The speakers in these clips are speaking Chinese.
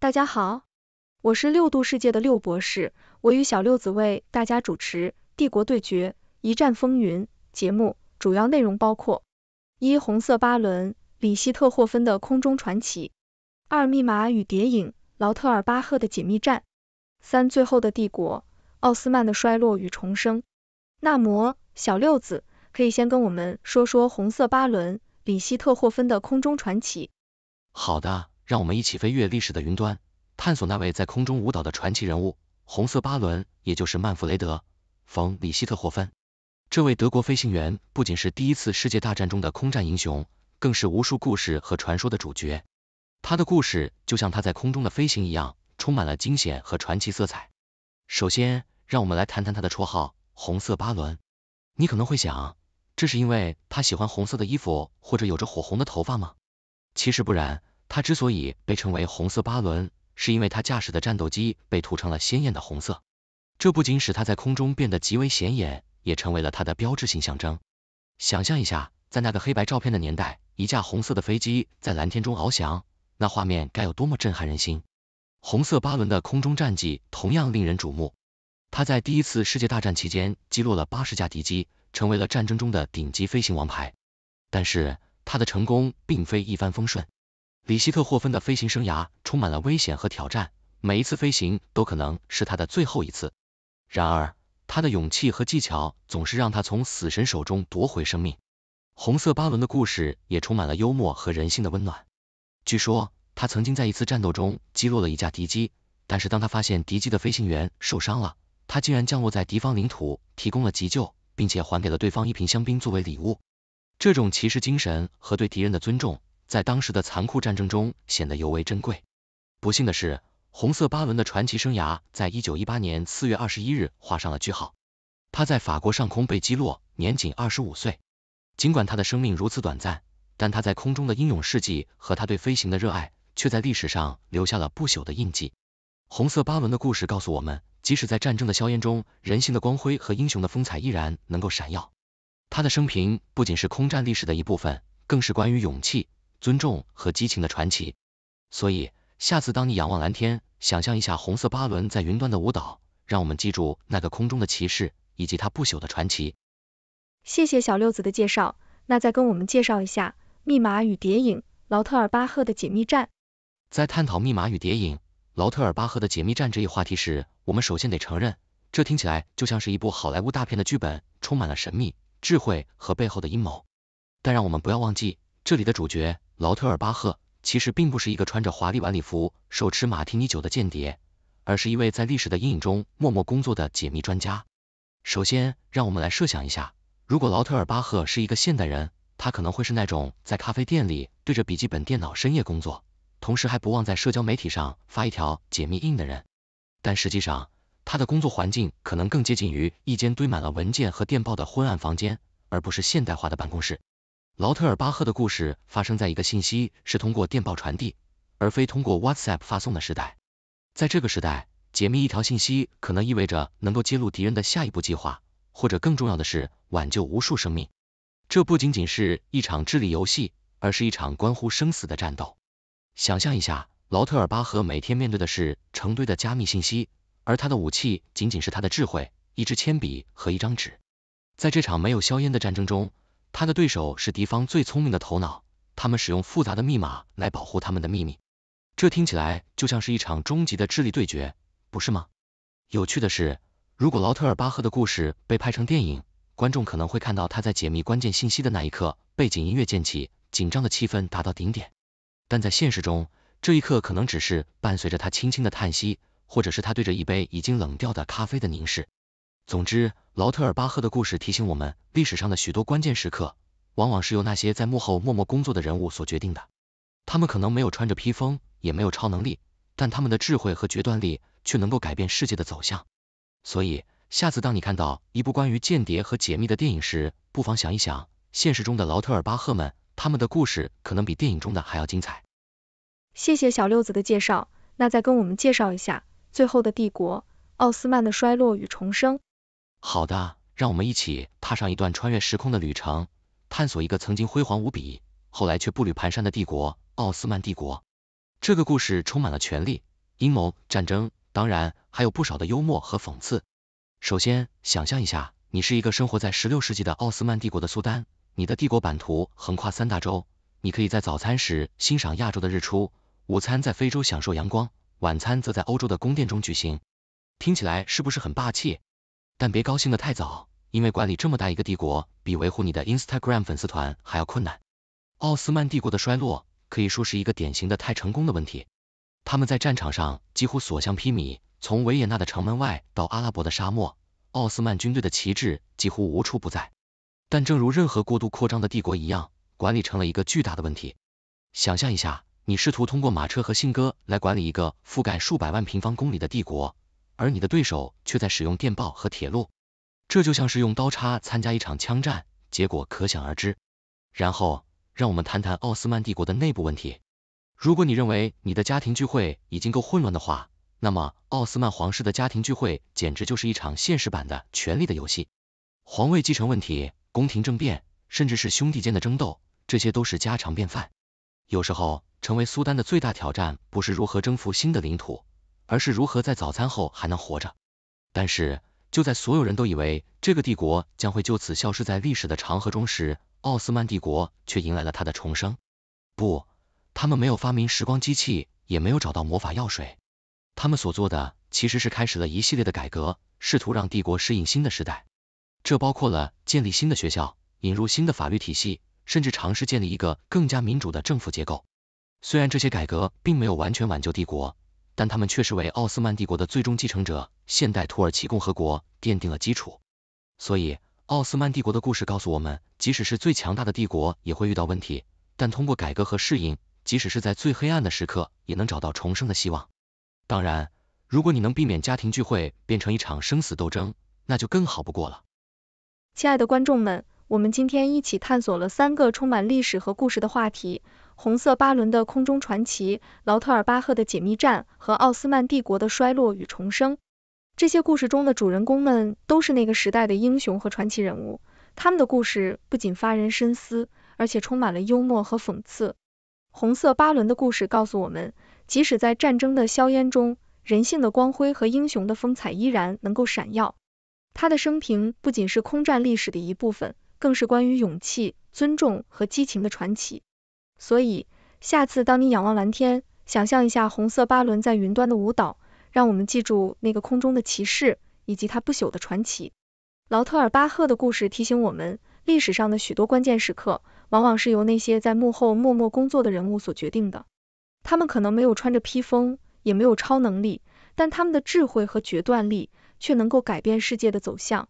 大家好，我是六度世界的六博士，我与小六子为大家主持《帝国对决：一战风云》节目，主要内容包括：一、红色巴伦里希特霍芬的空中传奇；二、密码与谍影劳特尔巴赫的解密战；三、最后的帝国奥斯曼的衰落与重生。那么，小六子可以先跟我们说说红色巴伦里希特霍芬的空中传奇。好的。让我们一起飞越历史的云端，探索那位在空中舞蹈的传奇人物——红色巴伦，也就是曼弗雷德·冯·里希特霍芬。这位德国飞行员不仅是第一次世界大战中的空战英雄，更是无数故事和传说的主角。他的故事就像他在空中的飞行一样，充满了惊险和传奇色彩。首先，让我们来谈谈他的绰号“红色巴伦”。你可能会想，这是因为他喜欢红色的衣服，或者有着火红的头发吗？其实不然。他之所以被称为“红色巴伦”，是因为他驾驶的战斗机被涂成了鲜艳的红色。这不仅使他在空中变得极为显眼，也成为了他的标志性象征。想象一下，在那个黑白照片的年代，一架红色的飞机在蓝天中翱翔，那画面该有多么震撼人心！红色巴伦的空中战绩同样令人瞩目，他在第一次世界大战期间击落了八十架敌机，成为了战争中的顶级飞行王牌。但是，他的成功并非一帆风顺。里希特霍芬的飞行生涯充满了危险和挑战，每一次飞行都可能是他的最后一次。然而，他的勇气和技巧总是让他从死神手中夺回生命。红色巴伦的故事也充满了幽默和人性的温暖。据说，他曾经在一次战斗中击落了一架敌机，但是当他发现敌机的飞行员受伤了，他竟然降落在敌方领土，提供了急救，并且还给了对方一瓶香槟作为礼物。这种骑士精神和对敌人的尊重。在当时的残酷战争中显得尤为珍贵。不幸的是，红色巴伦的传奇生涯在一九一八年四月二十一日画上了句号。他在法国上空被击落，年仅二十五岁。尽管他的生命如此短暂，但他在空中的英勇事迹和他对飞行的热爱，却在历史上留下了不朽的印记。红色巴伦的故事告诉我们，即使在战争的硝烟中，人性的光辉和英雄的风采依然能够闪耀。他的生平不仅是空战历史的一部分，更是关于勇气。尊重和激情的传奇，所以下次当你仰望蓝天，想象一下红色巴伦在云端的舞蹈，让我们记住那个空中的骑士以及他不朽的传奇。谢谢小六子的介绍，那再跟我们介绍一下《密码与谍影》劳特尔巴赫的解密战。在探讨《密码与谍影》劳特尔巴赫的解密战这一话题时，我们首先得承认，这听起来就像是一部好莱坞大片的剧本，充满了神秘、智慧和背后的阴谋。但让我们不要忘记，这里的主角。劳特尔巴赫其实并不是一个穿着华丽晚礼服、手持马提尼酒的间谍，而是一位在历史的阴影中默默工作的解密专家。首先，让我们来设想一下，如果劳特尔巴赫是一个现代人，他可能会是那种在咖啡店里对着笔记本电脑深夜工作，同时还不忘在社交媒体上发一条解密 in 的人。但实际上，他的工作环境可能更接近于一间堆满了文件和电报的昏暗房间，而不是现代化的办公室。劳特尔巴赫的故事发生在一个信息是通过电报传递，而非通过 WhatsApp 发送的时代。在这个时代，解密一条信息可能意味着能够揭露敌人的下一步计划，或者更重要的是，挽救无数生命。这不仅仅是一场智力游戏，而是一场关乎生死的战斗。想象一下，劳特尔巴赫每天面对的是成堆的加密信息，而他的武器仅仅是他的智慧、一支铅笔和一张纸。在这场没有硝烟的战争中。他的对手是敌方最聪明的头脑，他们使用复杂的密码来保护他们的秘密。这听起来就像是一场终极的智力对决，不是吗？有趣的是，如果劳特尔巴赫的故事被拍成电影，观众可能会看到他在解密关键信息的那一刻，背景音乐渐起，紧张的气氛达到顶点。但在现实中，这一刻可能只是伴随着他轻轻的叹息，或者是他对着一杯已经冷掉的咖啡的凝视。总之，劳特尔巴赫的故事提醒我们，历史上的许多关键时刻，往往是由那些在幕后默默工作的人物所决定的。他们可能没有穿着披风，也没有超能力，但他们的智慧和决断力却能够改变世界的走向。所以，下次当你看到一部关于间谍和解密的电影时，不妨想一想现实中的劳特尔巴赫们，他们的故事可能比电影中的还要精彩。谢谢小六子的介绍，那再跟我们介绍一下《最后的帝国：奥斯曼的衰落与重生》。好的，让我们一起踏上一段穿越时空的旅程，探索一个曾经辉煌无比，后来却步履蹒跚的帝国——奥斯曼帝国。这个故事充满了权力、阴谋、战争，当然还有不少的幽默和讽刺。首先，想象一下，你是一个生活在十六世纪的奥斯曼帝国的苏丹，你的帝国版图横跨三大洲，你可以在早餐时欣赏亚洲的日出，午餐在非洲享受阳光，晚餐则在欧洲的宫殿中举行。听起来是不是很霸气？但别高兴的太早，因为管理这么大一个帝国，比维护你的 Instagram 粉丝团还要困难。奥斯曼帝国的衰落，可以说是一个典型的太成功的问题。他们在战场上几乎所向披靡，从维也纳的城门外到阿拉伯的沙漠，奥斯曼军队的旗帜几乎无处不在。但正如任何过度扩张的帝国一样，管理成了一个巨大的问题。想象一下，你试图通过马车和信鸽来管理一个覆盖数百万平方公里的帝国。而你的对手却在使用电报和铁路，这就像是用刀叉参加一场枪战，结果可想而知。然后让我们谈谈奥斯曼帝国的内部问题。如果你认为你的家庭聚会已经够混乱的话，那么奥斯曼皇室的家庭聚会简直就是一场现实版的权力的游戏。皇位继承问题、宫廷政变，甚至是兄弟间的争斗，这些都是家常便饭。有时候，成为苏丹的最大挑战不是如何征服新的领土。而是如何在早餐后还能活着。但是，就在所有人都以为这个帝国将会就此消失在历史的长河中时，奥斯曼帝国却迎来了它的重生。不，他们没有发明时光机器，也没有找到魔法药水。他们所做的其实是开始了一系列的改革，试图让帝国适应新的时代。这包括了建立新的学校，引入新的法律体系，甚至尝试建立一个更加民主的政府结构。虽然这些改革并没有完全挽救帝国。但他们却是为奥斯曼帝国的最终继承者——现代土耳其共和国奠定了基础。所以，奥斯曼帝国的故事告诉我们，即使是最强大的帝国也会遇到问题，但通过改革和适应，即使是在最黑暗的时刻，也能找到重生的希望。当然，如果你能避免家庭聚会变成一场生死斗争，那就更好不过了。亲爱的观众们。我们今天一起探索了三个充满历史和故事的话题：红色巴伦的空中传奇、劳特尔巴赫的解密战和奥斯曼帝国的衰落与重生。这些故事中的主人公们都是那个时代的英雄和传奇人物，他们的故事不仅发人深思，而且充满了幽默和讽刺。红色巴伦的故事告诉我们，即使在战争的硝烟中，人性的光辉和英雄的风采依然能够闪耀。他的生平不仅是空战历史的一部分。更是关于勇气、尊重和激情的传奇。所以，下次当你仰望蓝天，想象一下红色巴伦在云端的舞蹈，让我们记住那个空中的骑士以及他不朽的传奇。劳特尔巴赫的故事提醒我们，历史上的许多关键时刻，往往是由那些在幕后默默工作的人物所决定的。他们可能没有穿着披风，也没有超能力，但他们的智慧和决断力却能够改变世界的走向。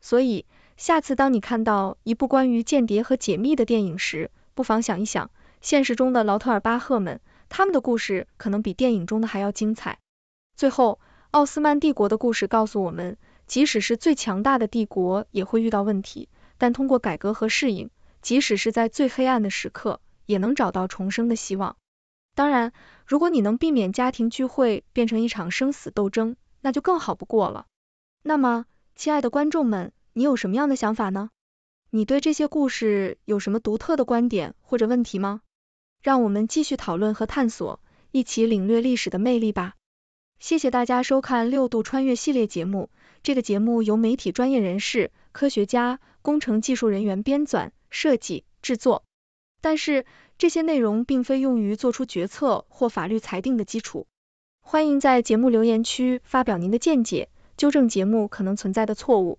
所以，下次当你看到一部关于间谍和解密的电影时，不妨想一想，现实中的劳特尔巴赫们，他们的故事可能比电影中的还要精彩。最后，奥斯曼帝国的故事告诉我们，即使是最强大的帝国也会遇到问题，但通过改革和适应，即使是在最黑暗的时刻，也能找到重生的希望。当然，如果你能避免家庭聚会变成一场生死斗争，那就更好不过了。那么，亲爱的观众们。你有什么样的想法呢？你对这些故事有什么独特的观点或者问题吗？让我们继续讨论和探索，一起领略历史的魅力吧。谢谢大家收看六度穿越系列节目。这个节目由媒体专业人士、科学家、工程技术人员编纂、设计、制作，但是这些内容并非用于做出决策或法律裁定的基础。欢迎在节目留言区发表您的见解，纠正节目可能存在的错误。